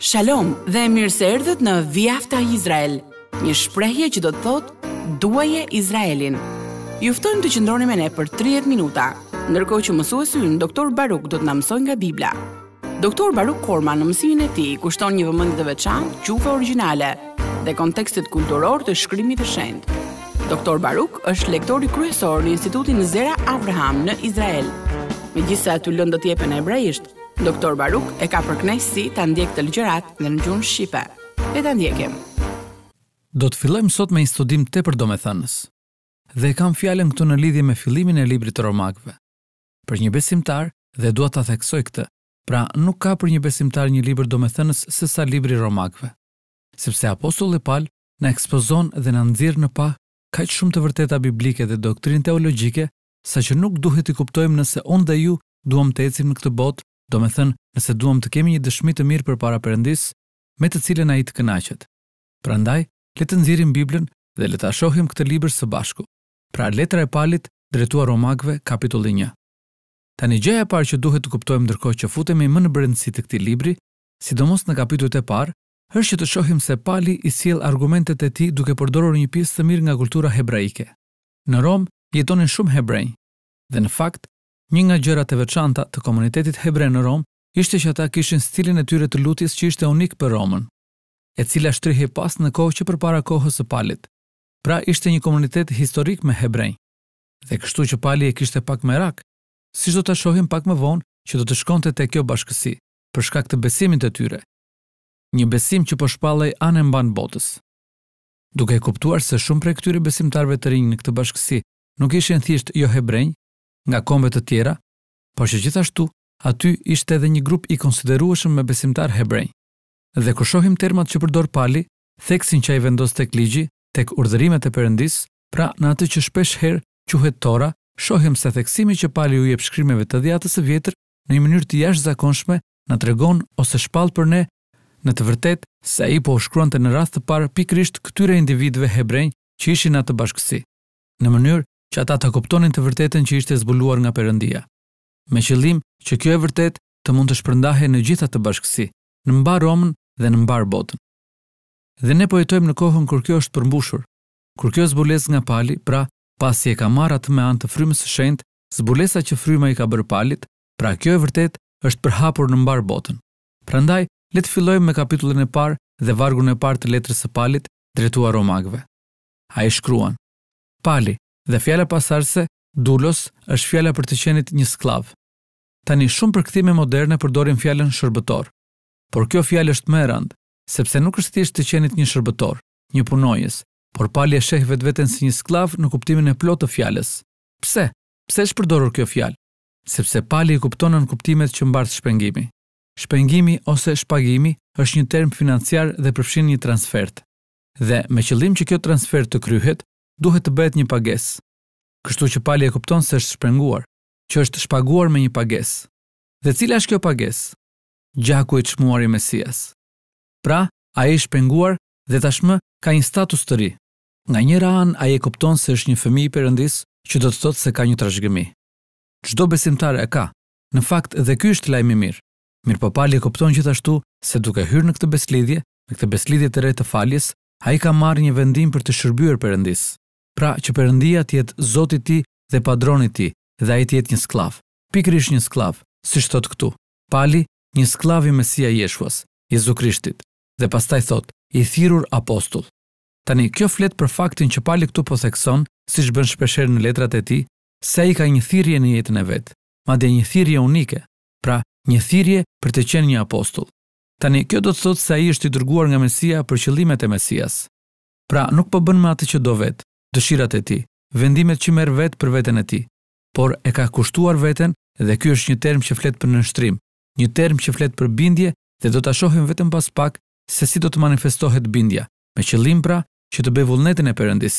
Shalom dhe mirë se erdhët në Viafta Izrael, një shprehje që do të thotë duaje Izraelin. Juftojmë të qëndroni me ne për 30 minuta, ndërkohë që mësuesi ynë doktor Baruk do të na mësojë nga Bibla. Doktor Baruk Korma në mësimin e tij kushton një vëmendje të veçantë qufë origjinale dhe kontekstit kulturor të shkrimit të shenjtë. Doktor Baruk është lektori kryesor në Institutin Zera Abraham në Izrael. Megjithëse aty lëndët jepen hebrejisht, Doktor Baruk e ka për si të ndjek të lëgjerat në në gjunë Shqipe. E të ndjekim. Do të fillojmë sot me një studim të për thënës. Dhe kam fjallën këtu në lidhje me fillimin e libri të romakve. Për një besimtar dhe duat të theksoj këtë, pra nuk ka për një besimtar një libri domethënës sësa libri romakve. Sepse Apostol e palë në ekspozon dhe në nëndzirë në pa ka që shumë të vërteta biblike dhe doktrinë teologike, sa që nuk duhet i kuptojmë nëse on dhe ju duham të ecim në këtë botë Do me thënë, nëse duham të kemi një dëshmi të mirë për para përëndis, me të cilën a i të kënaqet. Pra ndaj, letë nëzirim Biblën dhe letë ashohim këtë liber së bashku. Pra letra e palit, dretua Romakve, kapitulli 1. Ta një gjeja parë që duhet të kuptojmë ndërko që futemi më në brendësi të këti libri, sidomos në kapitullit e parë, është që të shohim se Pali i siel argumentet e tij duke përdorur një pjesë të mirë nga kultura hebraike. Në Rom jetonin shumë hebrej dhe në fakt Një nga gjërat e veçanta të komunitetit hebre në Rom ishte që ata kishin stilin e tyre të lutjes që ishte unik për Romën, e cila shtrihej pas në kohë që përpara kohës së Palit. Pra ishte një komunitet historik me hebrej. Dhe kështu që Pali e kishte pak më rak, si do ta shohim pak më vonë që do të shkonte te kjo bashkësi për shkak të besimit të tyre. Një besim që po shpallej anë mban botës. Duke e kuptuar se shumë prej këtyre besimtarëve të rinj në këtë bashkësi nuk ishin thjesht jo hebrej, nga kombe të tjera, por që gjithashtu aty ishte edhe një grup i konsiderueshëm me besimtar hebrej. Dhe kur shohim termat që përdor Pali, theksin që ai vendos tek ligji, tek urdhërimet e Perëndis, pra në atë që shpesh herë quhet Tora, shohim se theksimi që Pali u jep shkrimeve të dhjatës së vjetër në një mënyrë të jashtëzakonshme na tregon ose shpall për ne në të vërtetë se ai po shkruante në rast të parë pikërisht këtyre individëve hebrej që ishin atë bashkësi në mënyrë që ata të kuptonin të vërtetën që ishte zbuluar nga Perëndia, me qëllim që kjo e vërtet të mund të shpërndahej në gjithë atë bashkësi, në mbar Romën dhe në mbar botën. Dhe ne po jetojmë në kohën kur kjo është përmbushur, kur kjo zbules nga pali, pra pasi e ka marrë atë me anë të frymës së shenjtë, zbulesa që fryma i ka bërë palit, pra kjo e vërtet është përhapur në mbar botën. Prandaj, le të fillojmë me kapitullin e parë dhe vargun e parë të letrës së palit drejtuar Romakëve. Ai shkruan: Pali, dhe fjala pasardhse dulos është fjala për të qenit një skllav. Tani shumë përkthime moderne përdorin fjalën shërbëtor. Por kjo fjalë është më e rëndë, sepse nuk është thjesht të qenit një shërbëtor, një punojës, por pali e sheh vetveten si një skllav në kuptimin e plotë të fjalës. Pse? Pse është përdorur kjo fjalë? Sepse pali e kupton në kuptimet që mbart shpengimi. Shpengimi ose shpagimi është një term financiar dhe përfshin një transfert. Dhe me qëllim që kjo transfert të kryhet, duhet të bëhet një pagesë. Kështu që pali e kupton se është shprenguar, që është shpaguar me një pagesë. Dhe cila është kjo pagesë? Gjaku i çmuar i Mesias. Pra, ai është shpenguar dhe tashmë ka një status të ri. Nga njëra anë ai e kupton se është një fëmijë i Perëndis që do të thotë se ka një trashëgimi. Çdo besimtar e ka. Në fakt, edhe ky është lajm i mirë. Mirë po pali e kupton gjithashtu se duke hyrë në këtë besëlidhje, në këtë besëlidhje të re të faljes, ai ka marrë një vendim për të shërbyer Perëndis pra që përëndia tjetë zotit ti dhe padronit ti dhe a i tjetë një sklav. Pikrish një sklav, si shtot këtu. Pali, një skllav i mesia jeshuas, Jezu Krishtit, dhe pastaj thot, i thirur apostull. Tani, kjo flet për faktin që pali këtu po thekson, si shbën shpesher në letrat e ti, se i ka një thirje në jetën e vetë, ma dhe një thirje unike, pra një thirje për të qenë një apostull. Tani, kjo do të thot se a i është i dërguar nga mesia për qëllimet e mesias. Pra, nuk po bën me atë që do vetë, dëshirat e ti, vendimet që merë vetë për vetën e ti, por e ka kushtuar vetën dhe kjo është një term që fletë për nështrim, një term që fletë për bindje dhe do të shohim vetëm pas pak se si do të manifestohet bindja, me që limpra që të be vullnetin e përëndis.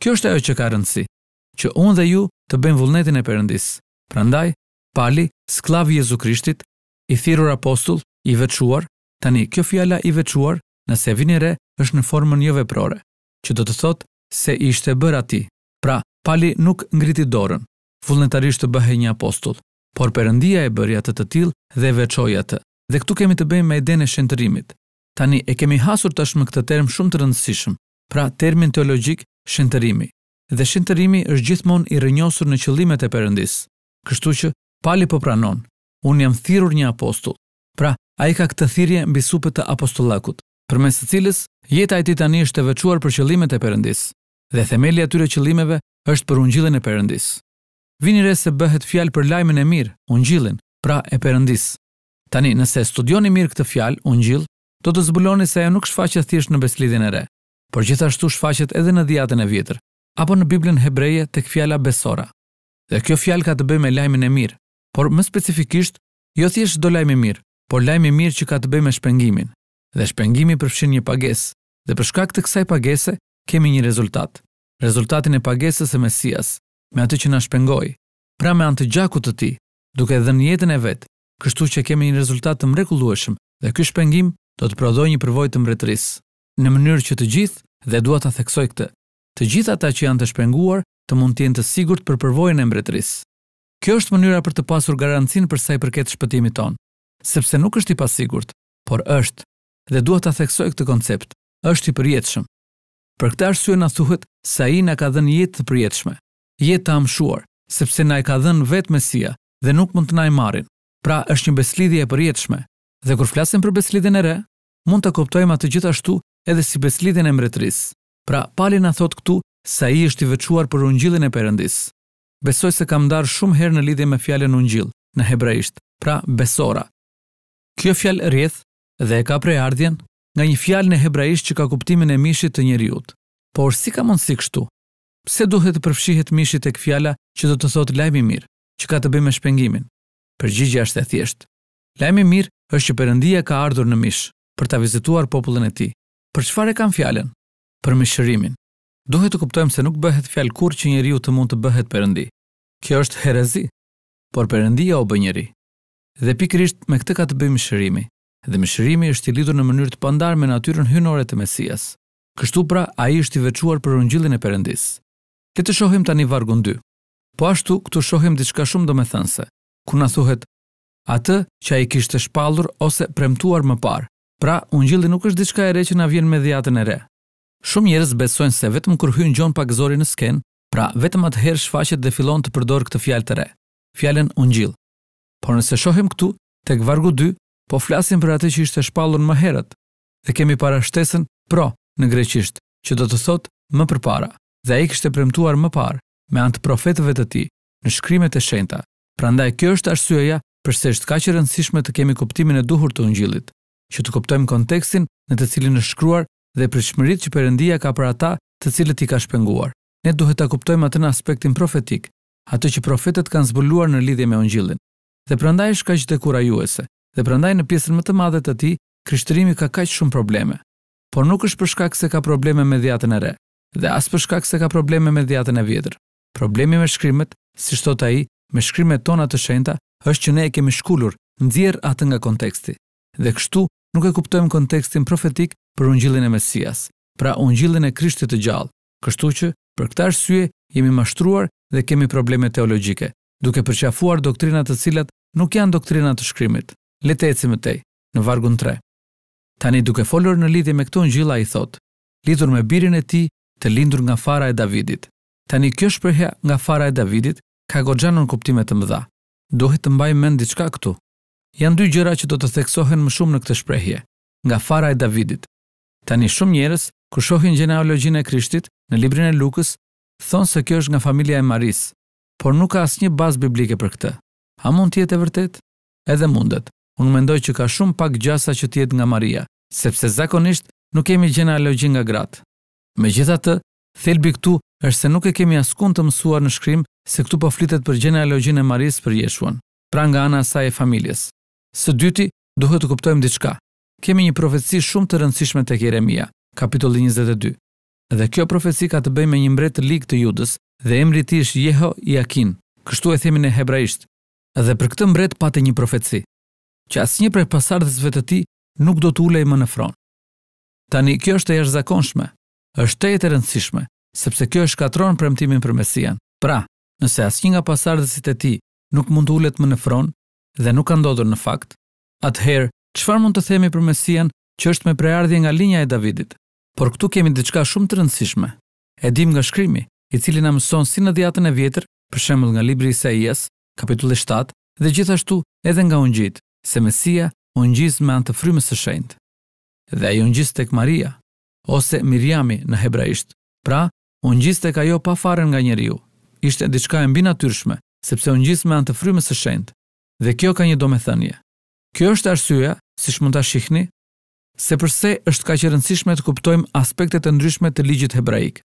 Kjo është ajo që ka rëndësi, që unë dhe ju të bëjmë vullnetin e përëndis. Prandaj, Pali, sklav i Jezu Krishtit, i thirur apostull, i vequar, tani kjo fjalla i vequar, nëse vini re, është në formën jo veprore, që do të thotë se ishte bër aty. Pra, Pali nuk ngriti dorën vullnetarisht të bëhej një apostull, por Perëndia e bëri atë të till dhe e veçoi atë. Dhe këtu kemi të bëjmë me idenë e Tani e kemi hasur tashmë këtë term shumë të rëndësishëm, pra termin teologjik shenjtërimi. Dhe shenjtërimi është gjithmonë i rënjosur në qëllimet e përëndis. Kështu që Pali po pranon, unë jam thirrur një apostull. Pra, ai ka këtë thirrje mbi supata apostollakut, përmes së cilës jeta e tij tani është e veçuar për qëllimet e Perëndisë dhe themeli atyre qëllimeve është për ungjillin e Perëndis. Vini re se bëhet fjalë për lajmin e mirë, ungjillin, pra e Perëndis. Tani, nëse studioni mirë këtë fjalë, ungjill, do të zbuloni se ajo nuk shfaqet thjesht në beslidhjen e re, por gjithashtu shfaqet edhe në dhjatën e vjetër, apo në Biblën hebreje tek fjala besora. Dhe kjo fjalë ka të bëjë me lajmin e mirë, por më specifikisht, jo thjesht do lajmi i mirë, por lajmi i mirë që ka të bëjë me shpengimin. Dhe shpengimi përfshin një pagesë, dhe për shkak të kësaj pagese, kemi një rezultat, rezultatin e pagesës e Mesias, me atë që na shpengoi, pra me anë të gjakut të tij, duke dhënë jetën e vet, kështu që kemi një rezultat të mrekullueshëm dhe ky shpengim do të prodhojë një përvojë të mbretërisë në mënyrë që të gjithë dhe dua ta theksoj këtë. Të gjithë ata që janë të shpenguar të mund të jenë të sigurt për përvojën e mbretërisë. Kjo është mënyra për të pasur garancinë për sa i përket shpëtimit tonë, sepse nuk është i pasigurt, por është dhe dua ta theksoj këtë koncept. Është i përjetshëm. Për këtë arsye na thuhet se ai na ka dhënë jetë të përjetshme, jetë të amshuar, sepse na e ka dhënë vetë Mesia dhe nuk mund të na e marrin. Pra është një beslidhje e përjetshme. Dhe kur flasim për beslidhjen e re, mund të kuptojmë atë gjithashtu edhe si beslidhjen e mbretërisë. Pra Pali na thot këtu se ai është i veçuar për ungjillin e Perëndis. Besoj se kam ndar shumë herë në lidhje me fjalën ungjill në hebreisht, pra besora. Kjo fjalë rrjedh dhe e ka prej ardhjen nga një fjalë në hebraisht që ka kuptimin e mishit të njerëzit. Por si ka mundsi kështu? Pse duhet të përfshihet mishi tek fjala që do të thotë lajm i mirë, që ka të bëjë me shpengimin? Përgjigjja është e thjeshtë. Lajm i mirë është që Perëndia ka ardhur në mish për ta vizituar popullin e tij. Për çfarë kanë fjalën? Për mëshirimin. Duhet të kuptojmë se nuk bëhet fjalë kurrë që njeriu të mund të bëhet Perëndi. Kjo është herezi. Por Perëndia u bë njerëj. Dhe pikërisht me këtë ka të bëjë mëshirimi dhe mëshirimi është i lidhur në mënyrë të pandar me natyrën hynore të Mesias. Kështu pra, ai është i veçuar për ungjillin e Perëndis. Le të shohim tani vargun 2. Po ashtu këtu shohim diçka shumë domethënëse, ku na thuhet atë që ai kishte shpallur ose premtuar më parë. Pra, ungjilli nuk është diçka e re që na vjen me dhjatën e re. Shumë njerëz besojnë se vetëm kur hyn gjon pak zori në sken, pra vetëm atëherë shfaqet dhe fillon të përdor këtë fjalë të re, fjalën ungjill. Por nëse shohim këtu tek vargu po flasim për atë që ishte shpallur më herët. Ne kemi para shtesën pro në greqisht, që do të thotë më përpara. Dhe ai kishte premtuar më parë me anë të profetëve të tij në shkrimet e shenjta. Prandaj kjo është arsyeja pse është kaq e rëndësishme të kemi kuptimin e duhur të Ungjillit, që të kuptojmë kontekstin në të cilin është shkruar dhe pritshmëritë që Perëndia ka për ata të cilët i ka shpenguar. Ne duhet ta kuptojmë atë në aspektin profetik, atë që profetët kanë zbuluar në lidhje me Ungjillin. Dhe prandaj është kaq dekurajuese dhe prandaj në pjesën më të madhe të tij, krishterimi ka kaq shumë probleme. Por nuk është për shkak se ka probleme me dhjatën e re, dhe as për shkak se ka probleme me dhjatën e vjetër. Problemi me shkrimet, si thot ai, me shkrimet tona të shenjta, është që ne e kemi shkulur, nxjerr atë nga konteksti. Dhe kështu nuk e kuptojmë kontekstin profetik për ungjillin e Mesias, pra ungjillin e Krishtit të gjallë. Kështu që për këtë arsye jemi mashtruar dhe kemi probleme teologjike, duke përqafuar doktrina të cilat nuk janë doktrina të shkrimit le të ecim tej në vargun 3. Tani duke folur në lidhje me këto ngjilla i thot, lidhur me birin e tij të lindur nga fara e Davidit. Tani kjo shprehje nga fara e Davidit ka goxhanon kuptime të mëdha. Duhet të mbajmë mend diçka këtu. Janë dy gjëra që do të theksohen më shumë në këtë shprehje. Nga fara e Davidit. Tani shumë njerëz kur shohin gjenealogjinë e Krishtit në librin e Lukës, thonë se kjo është nga familja e Maris, por nuk ka asnjë bazë biblike për këtë. A mund të jetë e vërtetë? Edhe mundet unë mendoj që ka shumë pak gjasa që tjetë nga Maria, sepse zakonisht nuk kemi gjena logi nga gratë. Me gjitha të, thelbi këtu është se nuk e kemi askun të mësuar në shkrim se këtu po flitet për gjena logi në Maris për jeshuan, pra nga ana saj e familjes. Së dyti, duhet të kuptojmë diçka. Kemi një profetësi shumë të rëndësishme të kjeremia, kapitol 22. Dhe kjo profetësi ka të bëj me një mbret të lik të judës dhe emri ti ishtë jeho i akin, kështu e themin në hebraisht. Dhe për këtë mbret pate një profetësi që asnjë prej pasardhësve të ti nuk do të ulej më në fron. Tani kjo është e jashtëzakonshme, është tejet e rëndësishme, sepse kjo është katron premtimin për Mesian. Pra, nëse asnjë nga pasardhësit e tij nuk mund të ulet më në fron dhe nuk ka ndodhur në fakt, atëherë çfarë mund të themi për Mesian që është me preardhje nga linja e Davidit? Por këtu kemi diçka shumë të rëndësishme. E dim nga shkrimi, i cili na mëson si në dhjatën e vjetër, për shembull nga libri Isaias, kapitulli 7, dhe gjithashtu edhe nga Ungjit, se Mesia u me anë të frymës së shenjtë. Dhe ai u tek Maria, ose Mirjami në hebraisht. Pra, u tek ajo pa farën nga njeriu. Ishte diçka e mbi natyrshme, sepse u ngjis me anë të frymës së shenjtë. Dhe kjo ka një domethënie. Kjo është arsyeja, siç mund ta shikni, se përse është kaq e rëndësishme të kuptojmë aspektet e ndryshme të ligjit hebraik.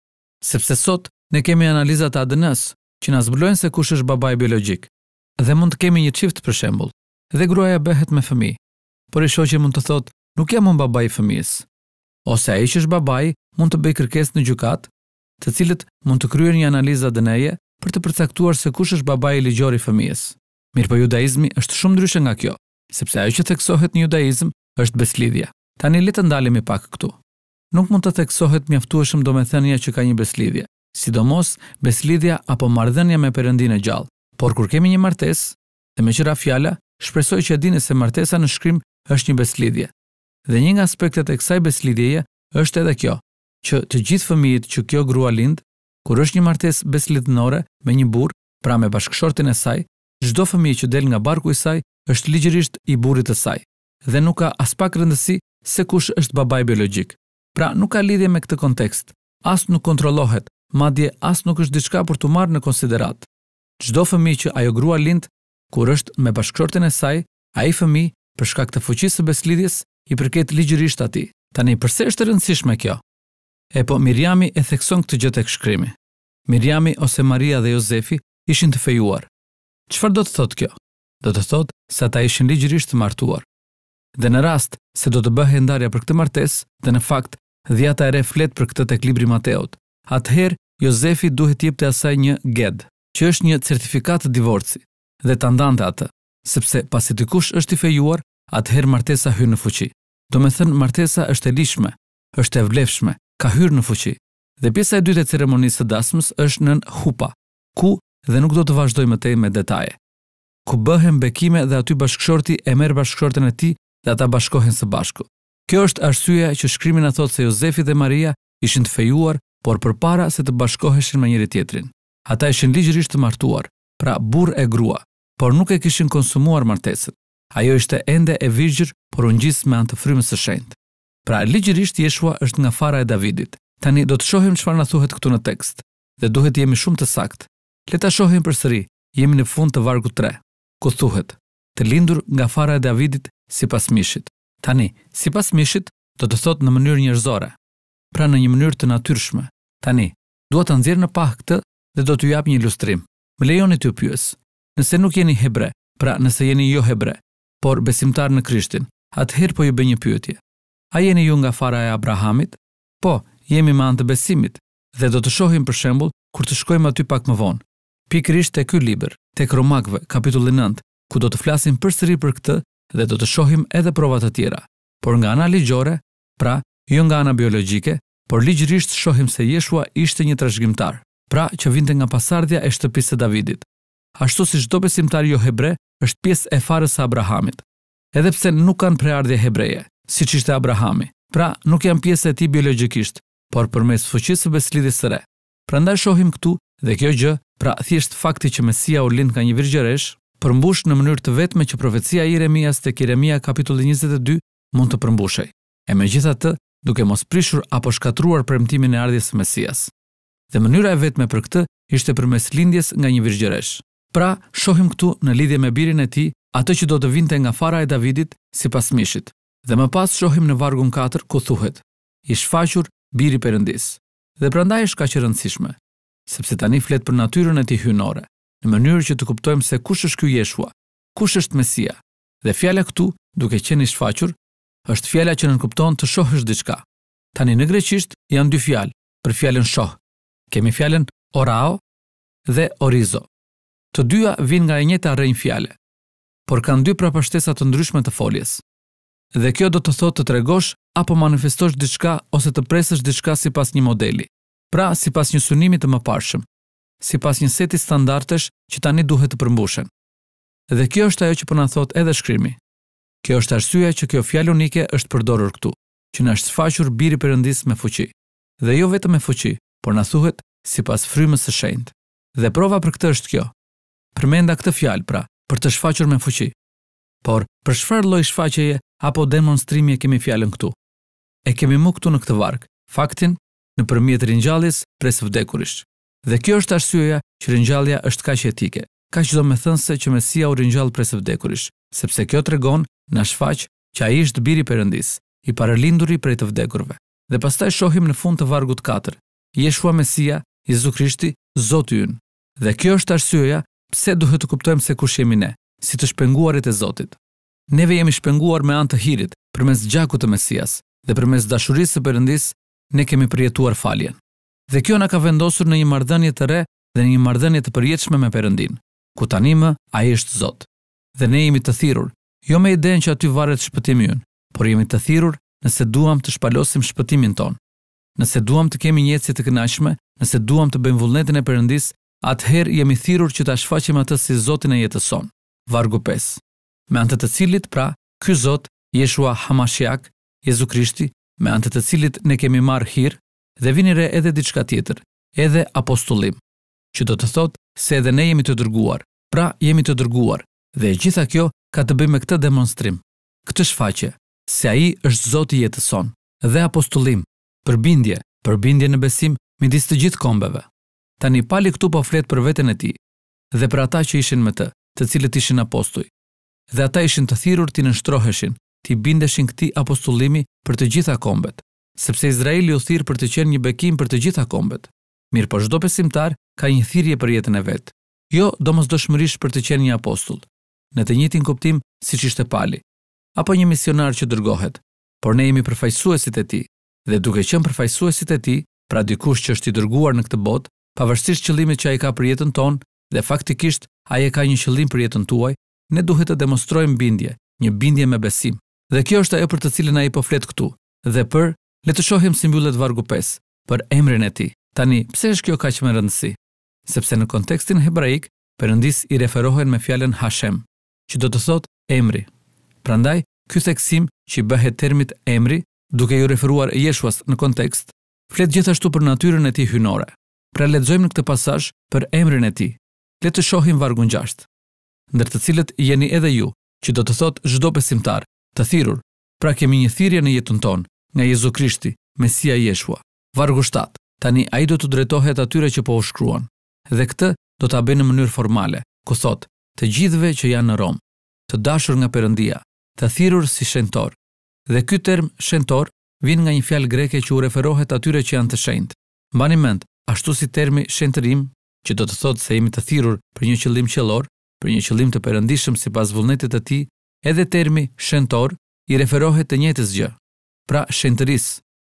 Sepse sot ne kemi analizat e ADN-s që na zbulojnë se kush është babai biologjik dhe mund të kemi një çift për shembull dhe gruaja bëhet me fëmijë. Por i shoqi mund të thotë, nuk jam unë babai i fëmijës. Ose ai që është babai mund të bëj kërkesë në gjykat, të cilët mund të kryejnë një analizë dëneje je për të përcaktuar se kush është babai ligjor i fëmijës. Mirë për po judaizmi është shumë ndryshe nga kjo, sepse ajo që theksohet në judaizm është beslidhja. Tani le të ndalemi pak këtu. Nuk mund të theksohet mjaftueshëm domethënia që ka një beslidhje, sidomos beslidhja apo marrëdhënia me perëndinë gjallë. Por kur kemi një martesë, dhe me qëra fjala, shpresoj që dini se martesa në shkrim është një beslidhje. Dhe një nga aspektet e kësaj beslidhjeje është edhe kjo, që të gjithë fëmijët që kjo grua lind, kur është një martesë beslidhnore me një burr, pra me bashkëshortin e saj, çdo fëmijë që del nga barku i saj është ligjërisht i burrit të saj dhe nuk ka as pak rëndësi se kush është babai biologjik. Pra nuk ka lidhje me këtë kontekst. As nuk kontrollohet, madje as nuk është diçka për të marrë në konsiderat. Çdo fëmijë që ajo grua lind kur është me bashkëshorten e saj, a i fëmi, për shkak të fuqisë së beslidhjes, i përket ligjërisht ati. Tani, përse është rëndësishme kjo? E po, Mirjami e thekson këtë gjëtë e këshkrimi. Mirjami ose Maria dhe Jozefi ishin të fejuar. Qëfar do të thot kjo? Do të thot se ata ishin ligjërisht të martuar. Dhe në rast se do të bëhe ndarja për këtë martes, dhe në fakt, dhjata e re flet për këtë tek libri Mateot, atëherë, Jozefi duhet jep të asaj një GED, që është një certifikat divorci dhe të ndante atë, sepse pasi dikush është i fejuar, atëherë martesa hyrë në fuqi. Do me thënë martesa është e lishme, është e vlefshme, ka hyrë në fuqi. Dhe pjesa e dytë e ceremonisë së dasmës është nën hupa, ku dhe nuk do të vazhdoj më tej me detaje. Ku bëhen bekime dhe aty bashkëshorti e merr bashkëshorten e tij dhe ata bashkohen së bashku. Kjo është arsyeja që shkrimi na thotë se Jozefi dhe Maria ishin të fejuar, por përpara se të bashkoheshin me njëri tjetrin. Ata ishin ligjërisht të martuar, pra burr e grua por nuk e kishin konsumuar martesën. Ajo ishte ende e virgjër, por unë gjithë me antë frymës së shendë. Pra, ligjërisht Jeshua është nga fara e Davidit. Tani do të shohim çfarë na thuhet këtu në tekst dhe duhet jemi shumë të saktë. Le ta për përsëri. Jemi në fund të vargut 3, ku thuhet: "Të lindur nga fara e Davidit sipas mishit." Tani, sipas mishit do të thotë në mënyrë njerëzore, pra në një mënyrë të natyrshme. Tani, dua ta nxjerr në pah këtë dhe do t'ju jap një ilustrim. Më lejoni të Nëse nuk jeni hebre, pra nëse jeni jo hebre, por besimtar në Krishtin, atëherë po ju bëj një pyetje. A jeni ju nga fara e Abrahamit? Po, jemi me anë të besimit dhe do të shohim për shembull kur të shkojmë aty pak më vonë. Pikërisht te ky libër, tek Romakëve, kapitulli 9, ku do të flasim përsëri për këtë dhe do të shohim edhe prova të tjera. Por nga ana ligjore, pra jo nga ana biologjike, por ligjërisht shohim se Jeshua ishte një trashëgimtar, pra që vinte nga pasardhja e shtëpisë së Davidit ashtu si çdo besimtar jo hebre është pjesë e farës së Abrahamit. Edhe pse nuk kanë preardhje hebreje, siç ishte Abrahami, pra nuk janë pjesë e tij biologjikisht, por përmes fuqisë së beslidhjes së re. Prandaj shohim këtu dhe kjo gjë, pra thjesht fakti që Mesia u lind nga një virgjëresh, përmbush në mënyrë të vetme që profecia e Jeremias tek Jeremia kapitulli 22 mund të përmbushej. E megjithatë, duke mos prishur apo shkatruar premtimin e ardhjes së Mesias. Dhe mënyra e vetme për këtë ishte përmes lindjes nga një virgjëresh. Pra, shohim këtu në lidhje me birin e tij, atë që do të vinte nga fara e Davidit sipas mishit. Dhe më pas shohim në vargun 4 ku thuhet: "I shfaqur biri i Perëndis." Dhe prandaj është kaq e rëndësishme, sepse tani flet për natyrën e tij hyjnore, në mënyrë që të kuptojmë se kush është ky Jeshua, kush është Mesia. Dhe fjala këtu, duke qenë i shfaqur, është fjala që nënkupton të shohësh diçka. Tani në greqisht janë dy fjalë për fjalën shoh. Kemi fjalën orao dhe orizo. Të dyja vijnë nga e njëta rrënjë fjale, por kanë dy prapashtesa të ndryshme të foljes. Dhe kjo do të thotë të tregosh apo manifestosh diçka ose të presësh diçka sipas një modeli, pra sipas një synimi të mëparshëm, sipas një seti standardesh që tani duhet të përmbushen. Dhe kjo është ajo që po na thot edhe shkrimi. Kjo është arsyeja që kjo fjalë unike është përdorur këtu, që na është sfaqur biri perëndis me fuqi, dhe jo vetëm me fuqi, por na thuhet sipas frymës së shenjtë. Dhe prova për këtë është kjo, përmenda këtë fjalë pra, për të shfaqur me fuqi. Por, për çfarë loj shfaqeje apo demonstrimi e kemi fjalën këtu? E kemi mu këtu në këtë varg, faktin, në përmjet rinjallis pres vdekurisht. Dhe kjo është arsyeja që rinjallja është kaq etike, ka që do me thënëse që mesia u rinjall pres vdekurisht, sepse kjo të regon në shfaq që a ishtë biri përëndis, i paralinduri prej të vdekurve. Dhe pastaj shohim në fund të vargut 4, jeshua mesia, Jezu Krishti, Zotë yn. Dhe kjo është arsyeja pse duhet të kuptojmë se kush jemi ne, si të shpenguarit e Zotit. Neve jemi shpenguar me anë të hirit, përmes gjakut të Mesias, dhe përmes dashurisë së Perëndis, ne kemi përjetuar faljen. Dhe kjo na ka vendosur në një marrëdhënie të re dhe në një marrëdhënie të përjetshme me Perëndin, ku tani më ai është Zot. Dhe ne jemi të thirrur, jo me idenë që aty varet shpëtimi ynë, por jemi të thirrur nëse duam të shpalosim shpëtimin ton. Nëse duam të kemi njëjtësi të kënaqshme, nëse duam të bëjmë vullnetin e Perëndis atëherë jemi thirur që ta shfaqim atë si Zotin e jetës sonë. Vargu 5. Me anë të cilit pra, ky Zot, Jeshua Hamashiak, Jezu Krishti, me anë të cilit ne kemi marr hirë, dhe vini re edhe diçka tjetër, edhe apostullim, që do të thotë se edhe ne jemi të dërguar. Pra, jemi të dërguar dhe gjitha kjo ka të bëjë me këtë demonstrim, këtë shfaqje se ai është Zoti i jetës sonë dhe apostullim, përbindje, përbindje në besim midis të gjithë kombeve tani pali këtu po flet për veten e tij dhe për ata që ishin me të, të cilët ishin apostuj. Dhe ata ishin të thirrur ti nënshtroheshin, ti bindeshin këtij apostullimi për të gjitha kombet, sepse Izraeli u thirr për të qenë një bekim për të gjitha kombet. Mirë po çdo besimtar ka një thirrje për jetën e vet. Jo domosdoshmërisht për të qenë një apostull, në të njëjtin kuptim siç ishte Pali, apo një misionar që dërgohet, por ne jemi përfaqësuesit e tij dhe duke qenë përfaqësuesit e tij, pra dikush që është i dërguar në këtë botë, pavarësisht qëllimit që ai ka për jetën tonë dhe faktikisht ai e ka një qëllim për jetën tuaj, ne duhet të demonstrojmë bindje, një bindje me besim. Dhe kjo është ajo për të cilën ai po flet këtu. Dhe për le të shohim mbyllet vargu 5 për emrin e tij. Tani, pse është kjo kaq më rëndësi? Sepse në kontekstin hebraik, Perëndis i referohen me fjalën Hashem, që do të thotë emri. Prandaj, ky theksim që i bëhet termit emri duke i referuar Yeshuas në kontekst, flet gjithashtu për natyrën e tij hyjnore. Pra ledzojmë në këtë pasazh për emrin e tij. Le të shohim vargun 6, ndër të cilët jeni edhe ju, që do të thotë çdo besimtar, të thirrur. Pra kemi një thirrje në jetën tonë nga Jezu Krishti, Mesia Jeshua. Vargu 7. Tani ai do të drejtohet atyre që po u shkruan. Dhe këtë do ta bëjnë në mënyrë formale, ku thot: "Të gjithëve që janë në Rom, të dashur nga Perëndia, të thirrur si shenjtor." Dhe ky term shenjtor vjen nga një fjalë greke që u referohet atyre që janë të shenjtë. Mbani mend ashtu si termi shëntërim, që do të thotë se jemi të thirur për një qëllim qëllor, për një qëllim të përëndishëm si pas vullnetit të ti, edhe termi shëntor i referohet të njëtës gjë, pra shëntëris,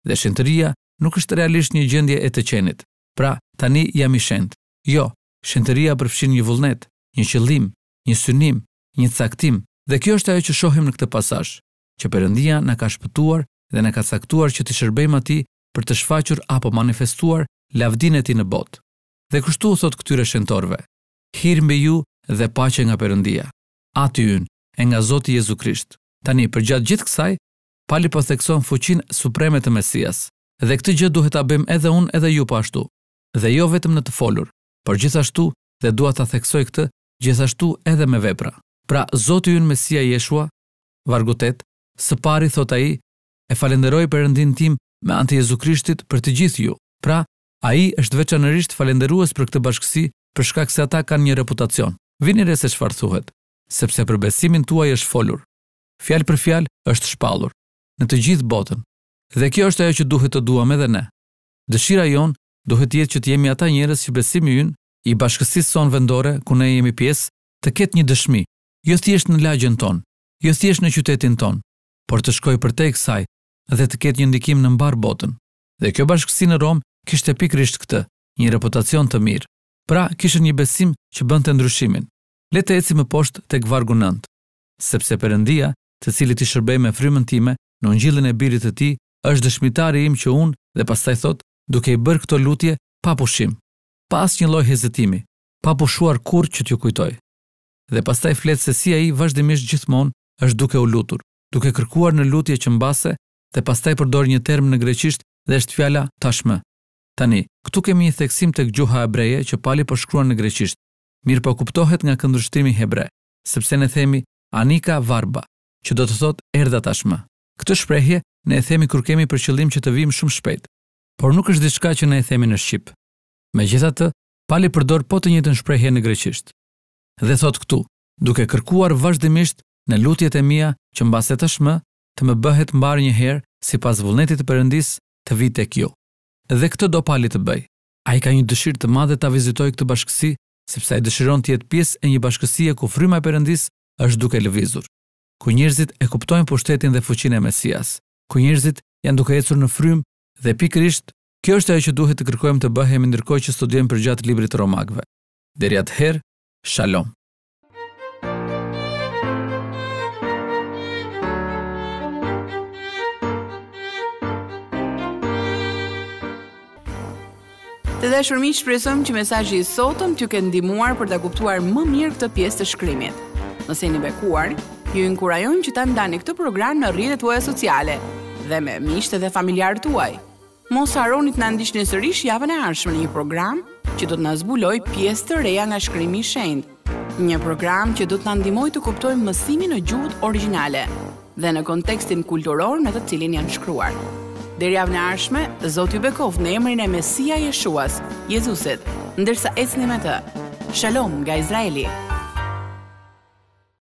dhe shëntëria nuk është realisht një gjëndje e të qenit, pra tani jam i shëntë. Jo, shëntëria përfshin një vullnet, një qëllim, një synim, një caktim, dhe kjo është ajo që shohim në këtë pasash, që përëndia në ka shpëtuar dhe në ka caktuar që të shërbejmë ati për të shfaqur apo manifestuar lavdin e ti në botë. Dhe kështu u thot këtyre shëntorve, hirë mbi ju dhe pache nga përëndia, aty ynë e nga Zoti Jezu Krisht. Tani, për gjatë gjithë kësaj, pali për po thekson fuqin supreme të Mesias, dhe këtë gjë duhet a bim edhe unë edhe ju pa po ashtu, dhe jo vetëm në të folur, për gjithashtu dhe duhet a theksoj këtë gjithashtu edhe me vepra. Pra, Zoti ynë Mesia Jeshua, vargutet, së pari thot a i, e falenderoj përëndin tim me antë Jezu Krishtit për të gjithë ju, pra, A i është veçanërisht falenderuës për këtë bashkësi për shkak se ata kanë një reputacion. Vini re se çfarë thuhet, sepse për besimin tuaj është folur. Fjal për fjal është shpallur në të gjithë botën. Dhe kjo është ajo që duhet të duam edhe ne. Dëshira jon duhet të jetë që të jemi ata njerëz që besimi yn i bashkësisë son vendore ku ne jemi pjesë të ketë një dëshmi, jo thjesht në lagjën ton, jo thjesht në qytetin ton, por të shkojë për te kësaj dhe të ketë një ndikim në mbar botën. Dhe kjo bashkësi në Rom kishte pikrisht këtë, një reputacion të mirë. Pra, kishte një besim që bënte ndryshimin. Le të ecim më poshtë tek vargu 9, sepse Perëndia, të cilit i shërbej me frymën time në ngjillin e birit të tij, është dëshmitari im që unë dhe pastaj thot, duke i bërë këto lutje pa pushim, pa asnjë lloj hezitimi, pa pushuar kurrë që t'ju kujtoj. Dhe pastaj flet se si ai vazhdimisht gjithmonë është duke u lutur, duke kërkuar në lutje që mbase dhe pastaj përdor një term në greqisht dhe është fjala tashmë. Tani, këtu kemi një theksim të gjuha ebreje që pali përshkruan po në greqisht, mirë po kuptohet nga këndrështimi hebre, sepse ne themi Anika Varba, që do të thot erda tashmë. Këtë shprehje ne e themi kur kemi për qëllim që të vim shumë shpejt, por nuk është diçka që ne e themi në Shqip. Me gjitha të, pali përdor po të në shprehje në greqisht. Dhe thot këtu, duke kërkuar vazhdimisht në lutjet e mia që mbaset tashmë të më bëhet mbarë një herë si pas vullnetit të përëndis të vit e kjo dhe këtë do pali të bëj. A i ka një dëshirë të madhe ta vizitoj këtë bashkësi, sepse a i dëshiron të jetë pjesë e një bashkësie ku fryma e përëndis është duke lëvizur. Ku njerëzit e kuptojnë pushtetin dhe fuqin e Mesias, ku njerëzit janë duke ecur në frym dhe pikrisht, kjo është ajo që duhet të kërkojmë të bëhemi ndërkohë që studiojmë përgjatë librit të Romakëve. Deri atëherë, shalom. Të dashur miq, shpresojmë që mesazhi i sotëm t'ju ketë ndihmuar për ta kuptuar më mirë këtë pjesë të shkrimit. Nëse jeni bekuar, ju inkurajojmë që ta ndani këtë program në rrjetet tuaja sociale dhe me miqtë dhe familjarët tuaj. Mos harroni të na ndiqni sërish javën e ardhshme në një program që do të na zbulojë pjesë të reja nga shkrimi i shenjtë. Një program që do të na ndihmojë të kuptojmë mësimin në gjuhën origjinale dhe në kontekstin kulturor në të cilin janë shkruar. Deri javën e ardhshme, Zoti ju bekoft në emrin e Mesia Jeshuas, Jezusit, ndërsa ecni me të. Shalom nga Izraeli.